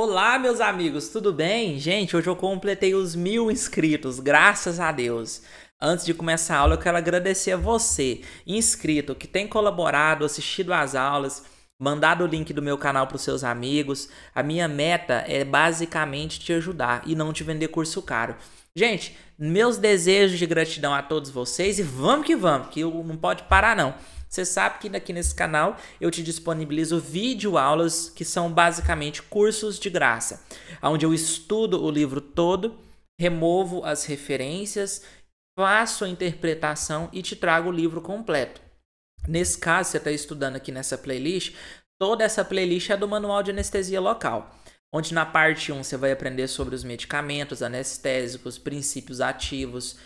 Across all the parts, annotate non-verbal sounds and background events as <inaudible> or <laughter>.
Olá, meus amigos, tudo bem? Gente, hoje eu completei os mil inscritos, graças a Deus. Antes de começar a aula, eu quero agradecer a você, inscrito, que tem colaborado, assistido às aulas, mandado o link do meu canal para os seus amigos. A minha meta é basicamente te ajudar e não te vender curso caro. Gente, meus desejos de gratidão a todos vocês e vamos que vamos, que não pode parar não. Você sabe que aqui nesse canal eu te disponibilizo vídeo aulas que são basicamente cursos de graça, onde eu estudo o livro todo, removo as referências, faço a interpretação e te trago o livro completo. Nesse caso, você está estudando aqui nessa playlist, toda essa playlist é do Manual de Anestesia Local onde na parte 1 você vai aprender sobre os medicamentos, anestésicos, princípios ativos,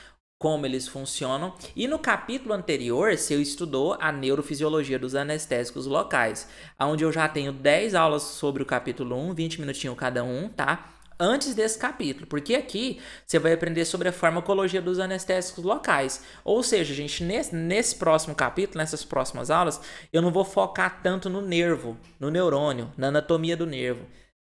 como eles funcionam. E no capítulo anterior, se estudou a neurofisiologia dos anestésicos locais, onde eu já tenho 10 aulas sobre o capítulo 1, 20 minutinhos cada um, tá? Antes desse capítulo, porque aqui você vai aprender sobre a farmacologia dos anestésicos locais. Ou seja, gente, nesse, nesse próximo capítulo, nessas próximas aulas, eu não vou focar tanto no nervo, no neurônio, na anatomia do nervo,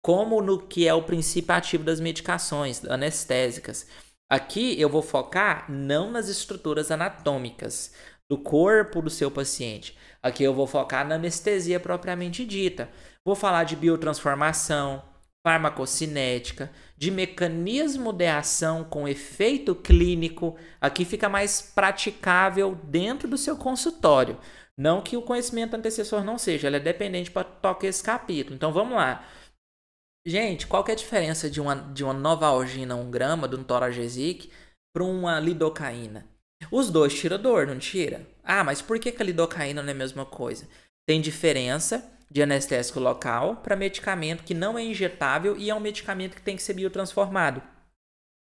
como no que é o princípio ativo das medicações anestésicas. Aqui eu vou focar não nas estruturas anatômicas do corpo do seu paciente. Aqui eu vou focar na anestesia propriamente dita. Vou falar de biotransformação, farmacocinética, de mecanismo de ação com efeito clínico. Aqui fica mais praticável dentro do seu consultório. Não que o conhecimento antecessor não seja, ele é dependente para tocar esse capítulo. Então vamos lá. Gente, qual que é a diferença de uma, de uma novalgina 1 grama, de um Toragesic, para uma lidocaína? Os dois tiram dor, não tira? Ah, mas por que, que a lidocaína não é a mesma coisa? Tem diferença de anestésico local para medicamento que não é injetável e é um medicamento que tem que ser biotransformado,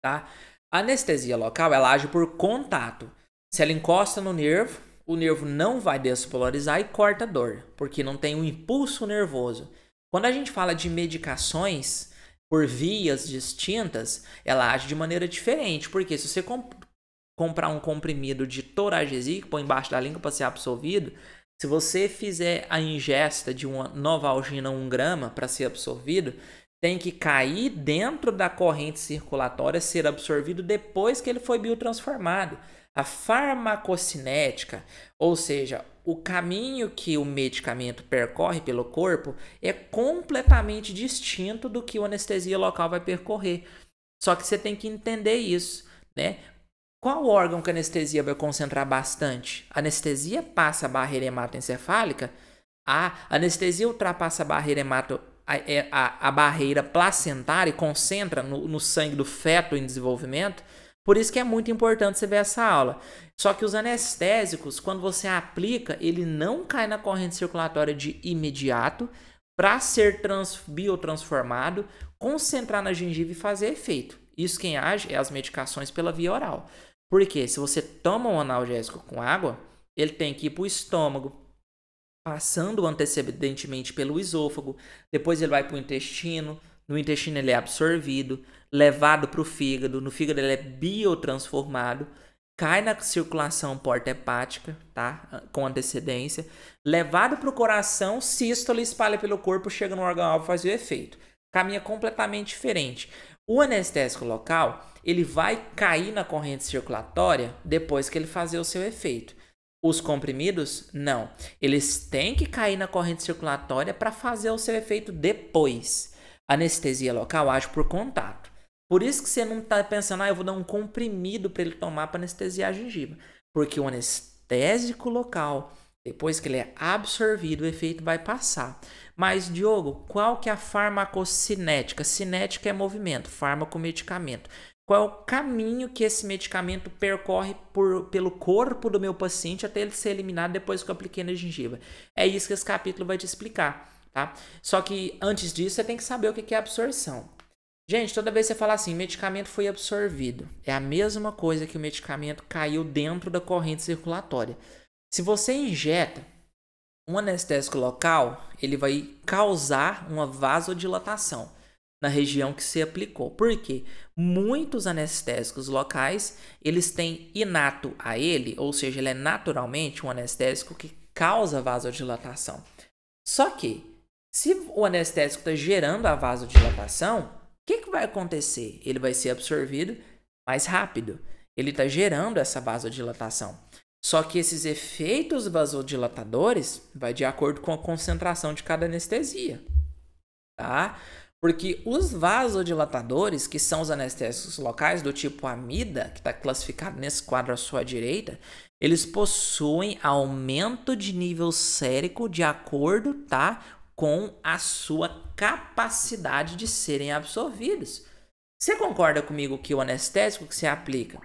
tá? A anestesia local, ela age por contato. Se ela encosta no nervo, o nervo não vai despolarizar e corta a dor, porque não tem um impulso nervoso. Quando a gente fala de medicações por vias distintas, ela age de maneira diferente, porque se você comp comprar um comprimido de toragesia, que põe embaixo da língua para ser absorvido, se você fizer a ingesta de uma novalgina 1 grama para ser absorvido, tem que cair dentro da corrente circulatória, ser absorvido depois que ele foi biotransformado. A farmacocinética, ou seja, o caminho que o medicamento percorre pelo corpo, é completamente distinto do que o anestesia local vai percorrer. Só que você tem que entender isso, né? Qual órgão que a anestesia vai concentrar bastante? A anestesia passa a barreira hematoencefálica? A anestesia ultrapassa a barreira hemato, a, é, a, a barreira placentária e concentra no, no sangue do feto em desenvolvimento? Por isso que é muito importante você ver essa aula. Só que os anestésicos, quando você aplica, ele não cai na corrente circulatória de imediato para ser trans, biotransformado, concentrar na gengiva e fazer efeito. Isso quem age é as medicações pela via oral. Porque se você toma um analgésico com água, ele tem que ir para o estômago, passando antecedentemente pelo esôfago, depois ele vai para o intestino, no intestino ele é absorvido, levado para o fígado, no fígado ele é biotransformado, cai na circulação porta hepática, tá? Com antecedência, levado para o coração, sístole espalha pelo corpo, chega no órgão-alvo, faz o efeito. Caminha completamente diferente. O anestésico local, ele vai cair na corrente circulatória depois que ele fazer o seu efeito. Os comprimidos, não. Eles têm que cair na corrente circulatória para fazer o seu efeito depois. Anestesia local age por contato. Por isso que você não está pensando, ah, eu vou dar um comprimido para ele tomar para anestesiar a gengiva. Porque o anestésico local, depois que ele é absorvido, o efeito vai passar. Mas, Diogo, qual que é a farmacocinética? Cinética é movimento, fármaco medicamento. Qual é o caminho que esse medicamento percorre por, pelo corpo do meu paciente até ele ser eliminado depois que eu apliquei na gengiva? É isso que esse capítulo vai te explicar, tá? Só que antes disso, você tem que saber o que é absorção. Gente, toda vez que você fala assim, medicamento foi absorvido, é a mesma coisa que o medicamento caiu dentro da corrente circulatória. Se você injeta um anestésico local, ele vai causar uma vasodilatação na região que se aplicou. Por quê? Muitos anestésicos locais, eles têm inato a ele, ou seja, ele é naturalmente um anestésico que causa vasodilatação. Só que se o anestésico está gerando a vasodilatação, que, que vai acontecer? Ele vai ser absorvido mais rápido. Ele está gerando essa vasodilatação. Só que esses efeitos vasodilatadores vai de acordo com a concentração de cada anestesia, tá? Porque os vasodilatadores, que são os anestésicos locais do tipo amida, que está classificado nesse quadro à sua direita, eles possuem aumento de nível sérico de acordo, tá? com a sua capacidade de serem absorvidos. Você concorda comigo que o anestésico que você aplica,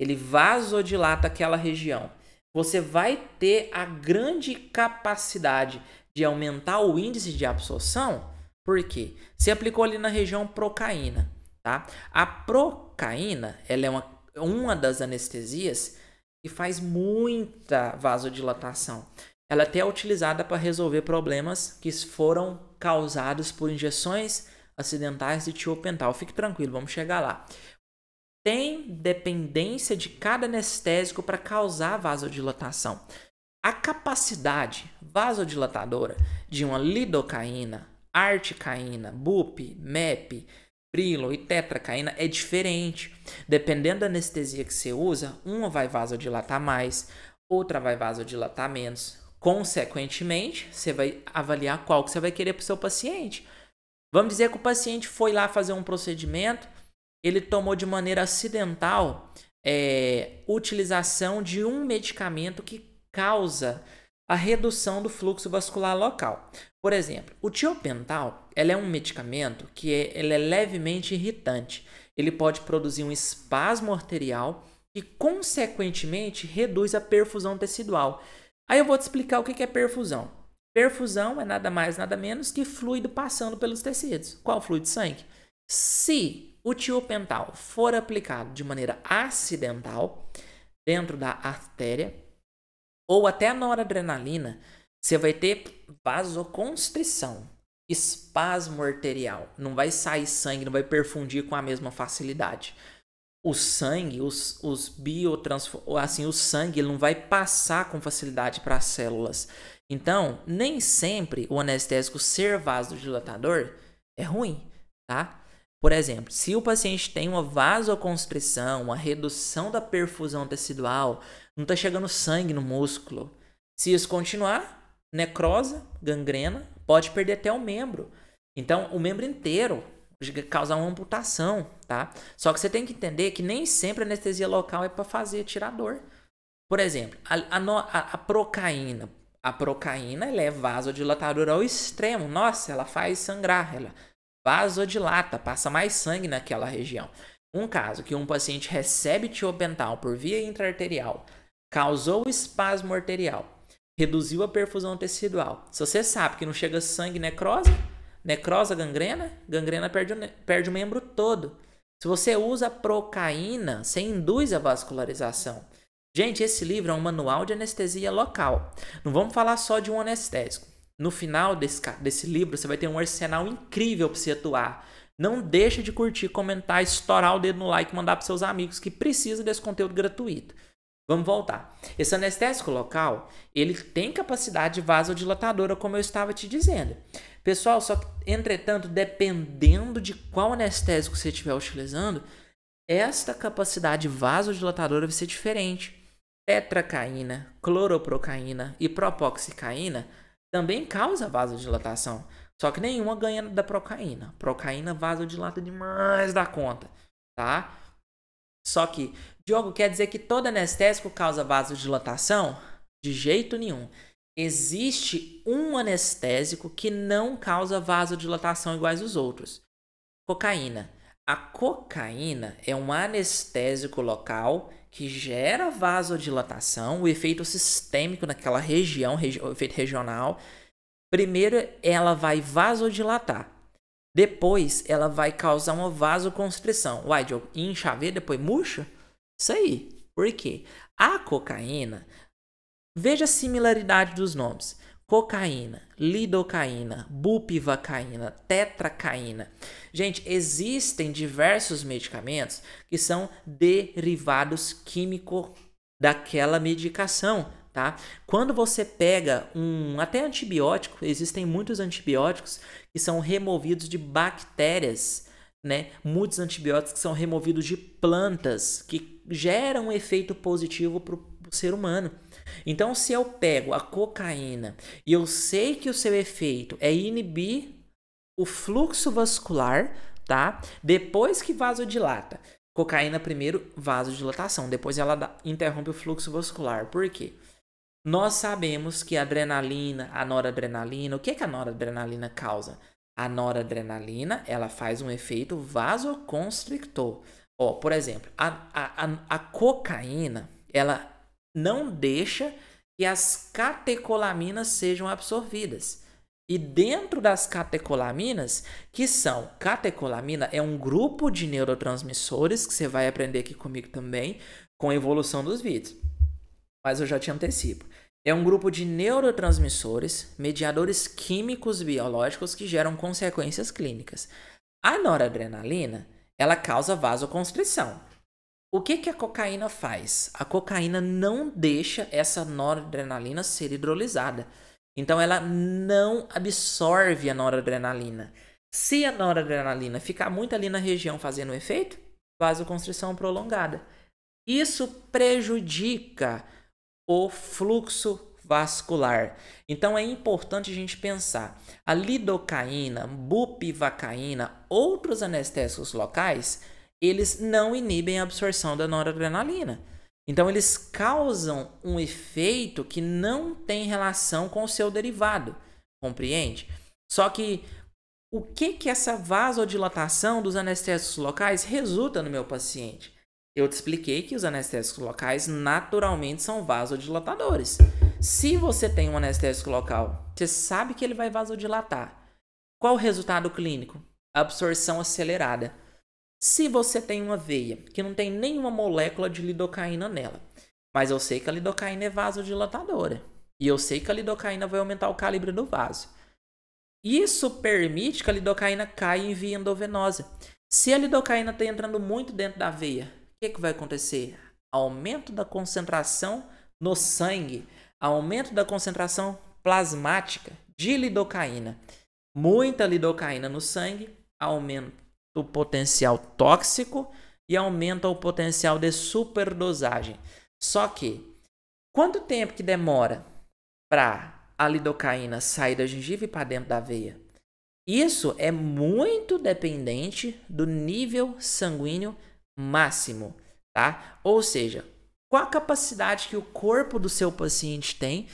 ele vasodilata aquela região. Você vai ter a grande capacidade de aumentar o índice de absorção, por quê? Você aplicou ali na região procaína, tá? A procaína, ela é uma, uma das anestesias que faz muita vasodilatação ela é até é utilizada para resolver problemas que foram causados por injeções acidentais de tiopental. Fique tranquilo, vamos chegar lá. Tem dependência de cada anestésico para causar vasodilatação. A capacidade vasodilatadora de uma lidocaína, articaína, bup, mep, prilo e tetracaína é diferente. Dependendo da anestesia que você usa, uma vai vasodilatar mais, outra vai vasodilatar menos. Consequentemente, você vai avaliar qual que você vai querer para o seu paciente. Vamos dizer que o paciente foi lá fazer um procedimento, ele tomou de maneira acidental é, utilização de um medicamento que causa a redução do fluxo vascular local. Por exemplo, o tiopental ela é um medicamento que é, ele é levemente irritante. Ele pode produzir um espasmo arterial e, consequentemente, reduz a perfusão tecidual. Aí eu vou te explicar o que é perfusão. Perfusão é nada mais, nada menos que fluido passando pelos tecidos. Qual fluido? Sangue. Se o tiopental for aplicado de maneira acidental dentro da artéria ou até na noradrenalina, você vai ter vasoconstrição, espasmo arterial. Não vai sair sangue, não vai perfundir com a mesma facilidade o sangue, os, os biotransform... assim, o sangue ele não vai passar com facilidade para as células. Então, nem sempre o anestésico ser vasodilatador é ruim, tá? Por exemplo, se o paciente tem uma vasoconstrição, uma redução da perfusão tecidual, não está chegando sangue no músculo. Se isso continuar, necrosa, gangrena, pode perder até o membro. Então, o membro inteiro causar uma amputação, tá? Só que você tem que entender que nem sempre anestesia local é para fazer tirar dor. Por exemplo, a, a, a procaína. A procaína ela é vasodilatadora ao extremo. Nossa, ela faz sangrar, ela vasodilata, passa mais sangue naquela região. Um caso que um paciente recebe tiopental por via intraarterial, causou espasmo arterial, reduziu a perfusão tecidual. Se você sabe que não chega sangue necrose? Necrosa gangrena, gangrena perde o, perde o membro todo. Se você usa procaína, você induz a vascularização. Gente, esse livro é um manual de anestesia local. Não vamos falar só de um anestésico. No final desse, desse livro, você vai ter um arsenal incrível para você atuar. Não deixa de curtir, comentar, estourar o dedo no like, mandar para seus amigos que precisam desse conteúdo gratuito. Vamos voltar. Esse anestésico local, ele tem capacidade vasodilatadora, como eu estava te dizendo. Pessoal, só que, entretanto, dependendo de qual anestésico você estiver utilizando, esta capacidade vasodilatadora vai ser diferente. Tetracaína, cloroprocaína e propoxicaína também causa vasodilatação. Só que nenhuma ganha da procaína. Procaína vasodilata demais da conta, tá? Só que, Diogo, quer dizer que todo anestésico causa vasodilatação? De jeito nenhum. Existe um anestésico que não causa vasodilatação iguais os outros. Cocaína. A cocaína é um anestésico local que gera vasodilatação, o efeito sistêmico naquela região, regi o efeito regional. Primeiro, ela vai vasodilatar. Depois, ela vai causar uma vasoconstrição. Uai, Diogo, incha a depois murcha? Isso aí. Por quê? A cocaína Veja a similaridade dos nomes. Cocaína, lidocaína, bupivacaína, tetracaína. Gente, existem diversos medicamentos que são derivados químicos daquela medicação, tá? Quando você pega um até antibiótico, existem muitos antibióticos que são removidos de bactérias, né? Muitos antibióticos que são removidos de plantas que geram um efeito positivo para o ser humano. Então, se eu pego a cocaína e eu sei que o seu efeito é inibir o fluxo vascular, tá? Depois que vasodilata. Cocaína primeiro, vasodilatação, depois ela dá, interrompe o fluxo vascular. Por quê? Nós sabemos que a adrenalina, a noradrenalina, o que, que a noradrenalina causa? A noradrenalina, ela faz um efeito vasoconstrictor. Ó, por exemplo, a, a, a, a cocaína, ela não deixa que as catecolaminas sejam absorvidas. E dentro das catecolaminas, que são catecolamina é um grupo de neurotransmissores que você vai aprender aqui comigo também, com a evolução dos vídeos. Mas eu já te antecipo. É um grupo de neurotransmissores, mediadores químicos biológicos que geram consequências clínicas. A noradrenalina, ela causa vasoconstrição. O que, que a cocaína faz? A cocaína não deixa essa noradrenalina ser hidrolisada. Então ela não absorve a noradrenalina. Se a noradrenalina ficar muito ali na região fazendo efeito, vasoconstrição prolongada. Isso prejudica o fluxo vascular. Então é importante a gente pensar. A lidocaína, bupivacaína, outros anestésicos locais eles não inibem a absorção da noradrenalina. Então, eles causam um efeito que não tem relação com o seu derivado, compreende? Só que o que que essa vasodilatação dos anestésicos locais resulta no meu paciente? Eu te expliquei que os anestésicos locais naturalmente são vasodilatadores. Se você tem um anestésico local, você sabe que ele vai vasodilatar. Qual o resultado clínico? Absorção acelerada. Se você tem uma veia que não tem nenhuma molécula de lidocaína nela, mas eu sei que a lidocaína é vasodilatadora, e eu sei que a lidocaína vai aumentar o calibre do vaso. Isso permite que a lidocaína caia em via endovenosa. Se a lidocaína está entrando muito dentro da veia, o que, que vai acontecer? Aumento da concentração no sangue, aumento da concentração plasmática de lidocaína. Muita lidocaína no sangue aumenta o potencial tóxico e aumenta o potencial de superdosagem. Só que, quanto tempo que demora para a lidocaína sair da gengiva e para dentro da veia? Isso é muito dependente do nível sanguíneo máximo, tá? Ou seja, qual a capacidade que o corpo do seu paciente tem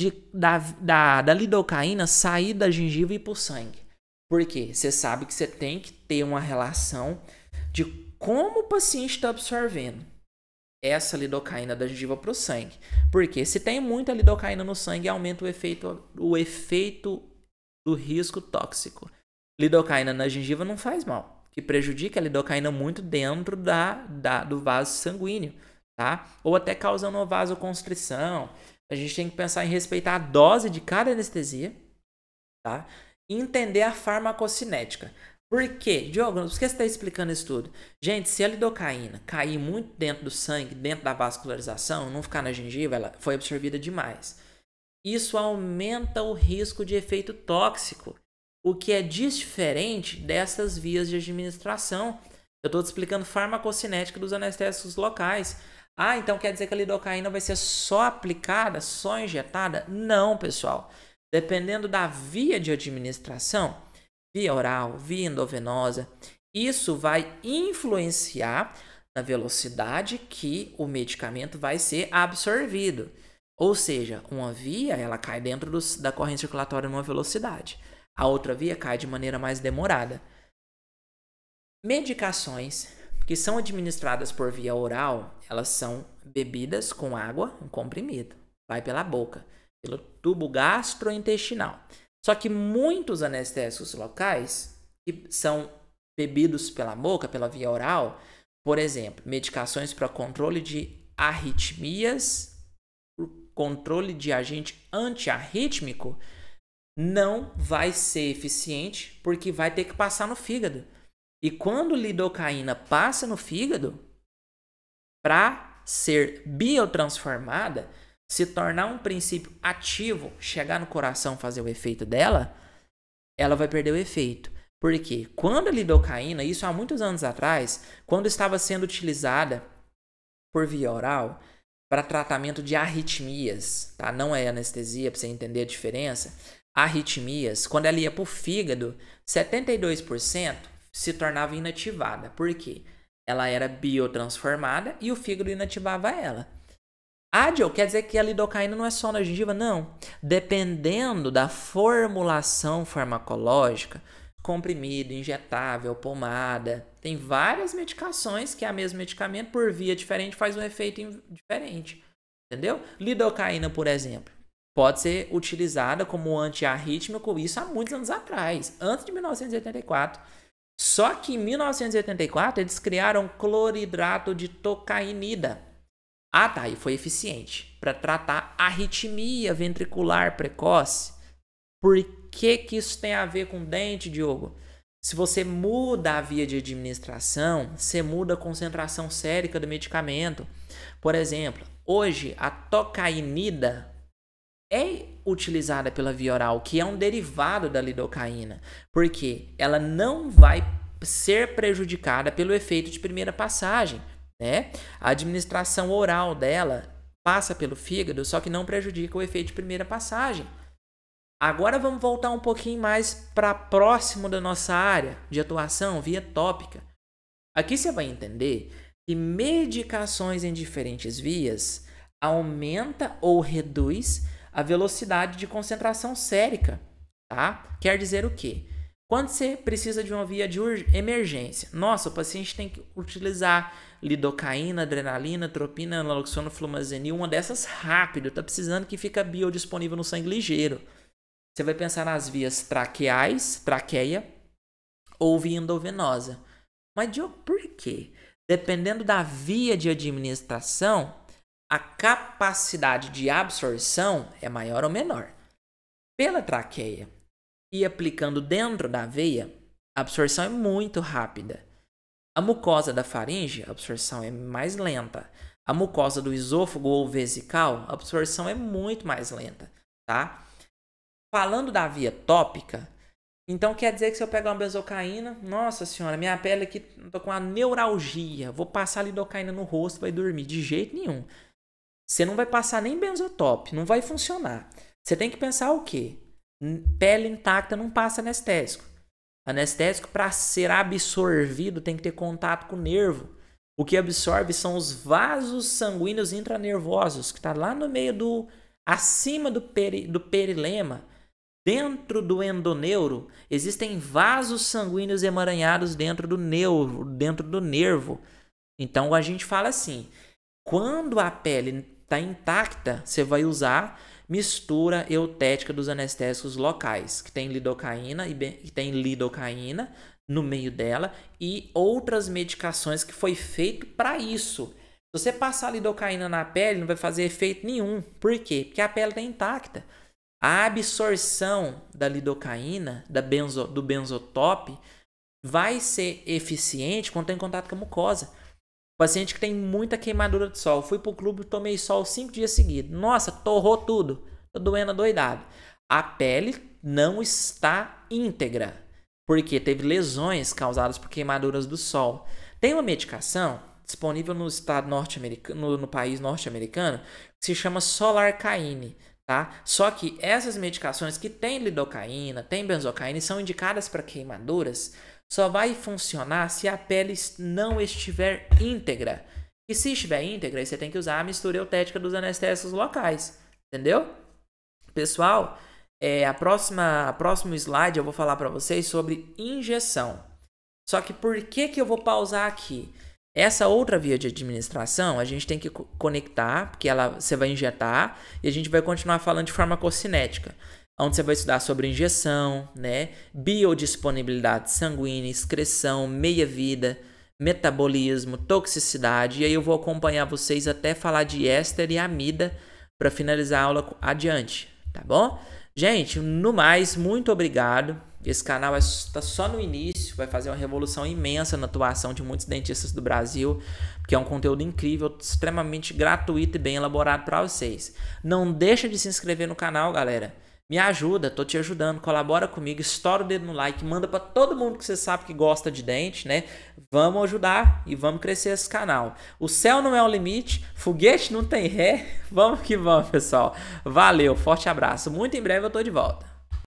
de, da, da, da lidocaína sair da gengiva e ir para o sangue? Porque você sabe que você tem que ter uma relação de como o paciente está absorvendo essa lidocaína da gengiva para o sangue. Porque se tem muita lidocaína no sangue, aumenta o efeito, o efeito do risco tóxico. Lidocaína na gengiva não faz mal, que prejudica a lidocaína muito dentro da, da, do vaso sanguíneo, tá? Ou até causando uma vasoconstrição. A gente tem que pensar em respeitar a dose de cada anestesia, tá? entender a farmacocinética. Por quê? Diogo, por que você está explicando isso tudo? Gente, se a lidocaína cair muito dentro do sangue, dentro da vascularização, não ficar na gengiva, ela foi absorvida demais. Isso aumenta o risco de efeito tóxico, o que é diferente dessas vias de administração. Eu estou te explicando farmacocinética dos anestésicos locais. Ah, então quer dizer que a lidocaína vai ser só aplicada, só injetada? Não, pessoal dependendo da via de administração, via oral, via endovenosa, isso vai influenciar na velocidade que o medicamento vai ser absorvido. Ou seja, uma via ela cai dentro do, da corrente circulatória numa velocidade, a outra via cai de maneira mais demorada. Medicações que são administradas por via oral, elas são bebidas com água, um comprimido, vai pela boca pelo tubo gastrointestinal. Só que muitos anestésicos locais que são bebidos pela boca, pela via oral, por exemplo, medicações para controle de arritmias, controle de agente antiarrítmico, não vai ser eficiente porque vai ter que passar no fígado. E quando lidocaína passa no fígado, para ser biotransformada, se tornar um princípio ativo, chegar no coração, fazer o efeito dela, ela vai perder o efeito. Porque quando a lidocaína, isso há muitos anos atrás, quando estava sendo utilizada por via oral para tratamento de arritmias, tá? Não é anestesia para você entender a diferença. Arritmias, quando ela ia para o fígado, 72% se tornava inativada. Por quê? Ela era biotransformada e o fígado inativava ela. Ádio ah, quer dizer que a lidocaína não é só na gengiva, não. Dependendo da formulação farmacológica, comprimido, injetável, pomada, tem várias medicações que é o mesmo medicamento, por via diferente, faz um efeito diferente. Entendeu? Lidocaína, por exemplo, pode ser utilizada como antiarrítmico, isso há muitos anos atrás, antes de 1984. Só que em 1984 eles criaram cloridrato de tocainida ah, tá, e foi eficiente para tratar arritmia ventricular precoce. Por que, que isso tem a ver com dente, Diogo? Se você muda a via de administração, você muda a concentração sérica do medicamento. Por exemplo, hoje a tocainida é utilizada pela via oral, que é um derivado da lidocaína, porque ela não vai ser prejudicada pelo efeito de primeira passagem né? A administração oral dela passa pelo fígado, só que não prejudica o efeito de primeira passagem. Agora vamos voltar um pouquinho mais para próximo da nossa área de atuação, via tópica. Aqui você vai entender que medicações em diferentes vias aumenta ou reduz a velocidade de concentração sérica, tá? Quer dizer o quê? Quando você precisa de uma via de emergência, nossa, o paciente tem que utilizar lidocaína, adrenalina, tropina, naloxona, flumazenil, uma dessas rápido, tá precisando que fica biodisponível no sangue ligeiro. Você vai pensar nas vias traqueais, traqueia ou via endovenosa. Mas de, por quê? Dependendo da via de administração, a capacidade de absorção é maior ou menor. Pela traqueia e aplicando dentro da veia, a absorção é muito rápida. A mucosa da faringe, a absorção é mais lenta. A mucosa do esôfago ou vesical, a absorção é muito mais lenta, tá? Falando da via tópica, então quer dizer que se eu pegar uma benzocaína, nossa senhora, minha pele aqui, tô com uma neuralgia, vou passar lidocaína no rosto, vai dormir de jeito nenhum. Você não vai passar nem benzotop, não vai funcionar. Você tem que pensar o quê? Pele intacta não passa anestésico. Anestésico, para ser absorvido, tem que ter contato com o nervo. O que absorve são os vasos sanguíneos intranervosos, que está lá no meio do. acima do, peri, do perilema. Dentro do endoneuro, existem vasos sanguíneos emaranhados dentro do dentro do nervo. Então a gente fala assim: quando a pele está intacta, você vai usar mistura eutética dos anestésicos locais, que tem lidocaína e que tem lidocaína no meio dela e outras medicações que foi feito para isso. Se você passar lidocaína na pele, não vai fazer efeito nenhum. Por quê? Porque a pele está intacta. A absorção da lidocaína, da benzo, do benzotope, vai ser eficiente quando tem tá contato com a mucosa. Paciente que tem muita queimadura de sol. Fui pro clube, tomei sol cinco dias seguidos. Nossa, torrou tudo. Tô doendo doidado. A pele não está íntegra, porque teve lesões causadas por queimaduras do sol. Tem uma medicação disponível no estado norte-americano, no, no, país norte-americano, que se chama Solarcaine, tá? Só que essas medicações que tem lidocaína, tem benzocaína, são indicadas para queimaduras só vai funcionar se a pele não estiver íntegra. E se estiver íntegra, você tem que usar a mistura eutética dos anestésicos locais, entendeu? Pessoal, é, a próxima, a próximo slide eu vou falar para vocês sobre injeção. Só que por que, que eu vou pausar aqui? Essa outra via de administração a gente tem que conectar, porque ela você vai injetar e a gente vai continuar falando de farmacocinética onde você vai estudar sobre injeção, né, biodisponibilidade sanguínea, excreção, meia-vida, metabolismo, toxicidade, e aí eu vou acompanhar vocês até falar de éster e amida para finalizar a aula adiante, tá bom? Gente, no mais, muito obrigado. Esse canal está é só no início, vai fazer uma revolução imensa na atuação de muitos dentistas do Brasil, porque é um conteúdo incrível, extremamente gratuito e bem elaborado para vocês. Não deixa de se inscrever no canal, galera. Me ajuda, tô te ajudando, colabora comigo, estoura o dedo no like, manda para todo mundo que você sabe que gosta de dente, né? Vamos ajudar e vamos crescer esse canal. O céu não é o limite, foguete não tem ré. <laughs> Vamos que vamos, pessoal. Valeu, forte abraço. Muito em breve eu tô de volta.